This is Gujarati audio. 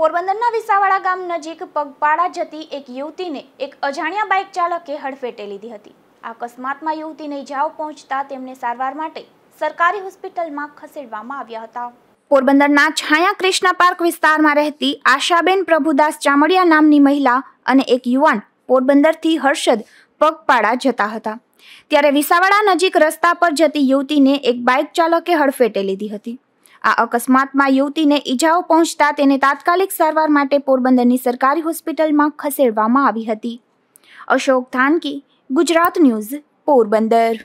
પોરબંદરના વિસાવાડા ગામ નજીક પગપાળા જતી એક યુવતીને એક અજાણ્યા બાઇક ચાલકે હડફેટે લીધી હતી અકસ્માતમાં યુવતીને જાવ પહોંચતા તેમને સારવાર માટે સરકારી હોસ્પિટલમાં ખસેડવામાં આવ્યા હતા પોરબંદરના છાયા કૃષ્ણ પાર્ક વિસ્તારમાં રહેતી આશાબેન પ્રભુદાસ ચામડિયા નામની મહિલા અને એક યુવાન પોરબંદરથી હર્ષદ પગપાળા જતા હતા ત્યારે વિસાવાડા નજીક રસ્તા પર જતી યુવતીને એક બાઇક ચાલકે હડફેટે લીધી હતી આ અકસ્માતમાં યુવતીને ઈજાઓ પહોંચતા તેને તાત્કાલિક સારવાર માટે પોરબંદરની સરકારી હોસ્પિટલમાં ખસેડવામાં આવી હતી અશોક ધાનકી ગુજરાત ન્યૂઝ પોરબંદર